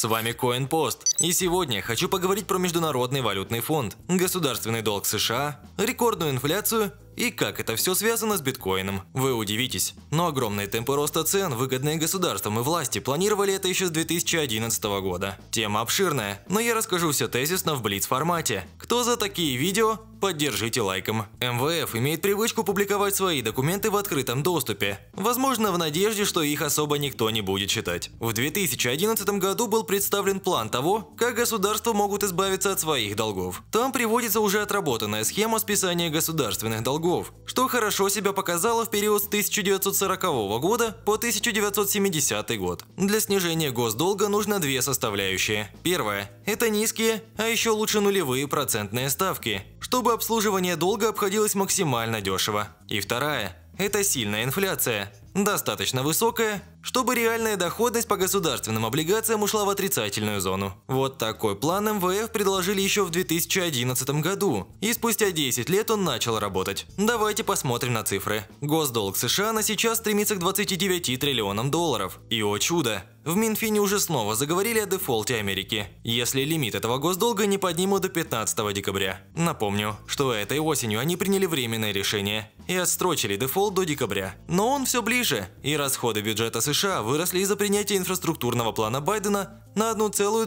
С вами CoinPost. И сегодня хочу поговорить про Международный валютный фонд, государственный долг США, рекордную инфляцию и как это все связано с биткоином. Вы удивитесь, но огромные темпы роста цен, выгодные государствам и власти, планировали это еще с 2011 года. Тема обширная, но я расскажу все тезисно в блиц формате. Кто за такие видео Поддержите лайком. МВФ имеет привычку публиковать свои документы в открытом доступе, возможно, в надежде, что их особо никто не будет читать. В 2011 году был представлен план того, как государства могут избавиться от своих долгов. Там приводится уже отработанная схема списания государственных долгов, что хорошо себя показало в период с 1940 года по 1970 год. Для снижения госдолга нужно две составляющие. Первое – это низкие, а еще лучше нулевые процентные ставки, чтобы чтобы обслуживание долга обходилось максимально дешево. И вторая – это сильная инфляция, достаточно высокая чтобы реальная доходность по государственным облигациям ушла в отрицательную зону. Вот такой план МВФ предложили еще в 2011 году, и спустя 10 лет он начал работать. Давайте посмотрим на цифры. Госдолг США на сейчас стремится к 29 триллионам долларов. И о чудо! В Минфине уже снова заговорили о дефолте Америки, если лимит этого госдолга не поднимут до 15 декабря. Напомню, что этой осенью они приняли временное решение и отстрочили дефолт до декабря. Но он все ближе, и расходы бюджета США США выросли из-за принятия инфраструктурного плана Байдена на 1,2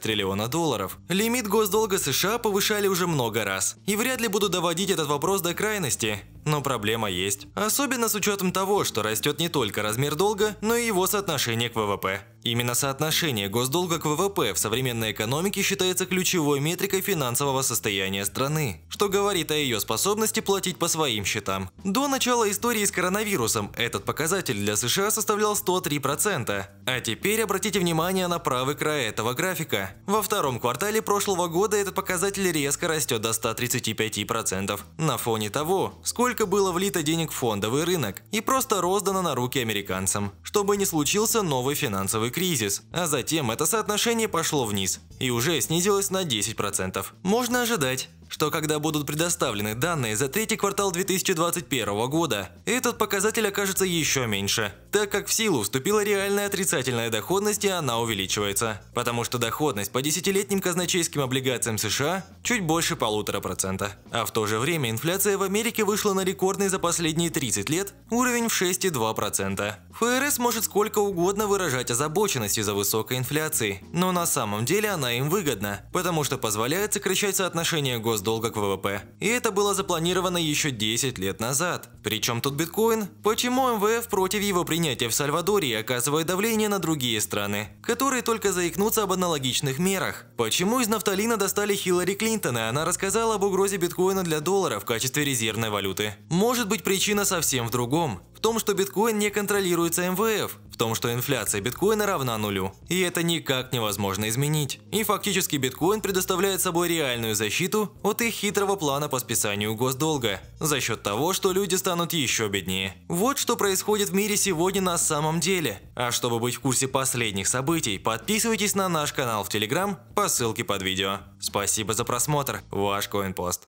триллиона долларов. Лимит госдолга США повышали уже много раз. И вряд ли буду доводить этот вопрос до крайности но проблема есть. Особенно с учетом того, что растет не только размер долга, но и его соотношение к ВВП. Именно соотношение госдолга к ВВП в современной экономике считается ключевой метрикой финансового состояния страны, что говорит о ее способности платить по своим счетам. До начала истории с коронавирусом этот показатель для США составлял 103%, а теперь обратите внимание на правый край этого графика. Во втором квартале прошлого года этот показатель резко растет до 135% на фоне того, сколько Сколько было влито денег в фондовый рынок и просто роздано на руки американцам, чтобы не случился новый финансовый кризис. А затем это соотношение пошло вниз и уже снизилось на 10%. Можно ожидать, что когда будут предоставлены данные за третий квартал 2021 года, этот показатель окажется еще меньше, так как в силу вступила реальная отрицательная доходность и она увеличивается, потому что доходность по десятилетним казначейским облигациям США чуть больше полутора процента. А в то же время инфляция в Америке вышла на рекордный за последние 30 лет уровень в 6,2%. ФРС может сколько угодно выражать озабоченность из-за высокой инфляции, но на самом деле она им выгодна, потому что позволяет сокращать соотношение госдолга к ВВП. И это было запланировано еще 10 лет назад. Причем тут биткоин? Почему МВФ против его принятия в Сальвадоре и оказывает давление на другие страны, которые только заикнутся об аналогичных мерах? Почему из нафталина достали Хиллари Клинтон, и она рассказала об угрозе биткоина для доллара в качестве резервной валюты? Может быть причина совсем в другом том, что биткоин не контролируется МВФ, в том, что инфляция биткоина равна нулю, и это никак невозможно изменить. И фактически биткоин предоставляет собой реальную защиту от их хитрого плана по списанию госдолга, за счет того, что люди станут еще беднее. Вот что происходит в мире сегодня на самом деле. А чтобы быть в курсе последних событий, подписывайтесь на наш канал в Телеграм по ссылке под видео. Спасибо за просмотр, ваш Коинпост.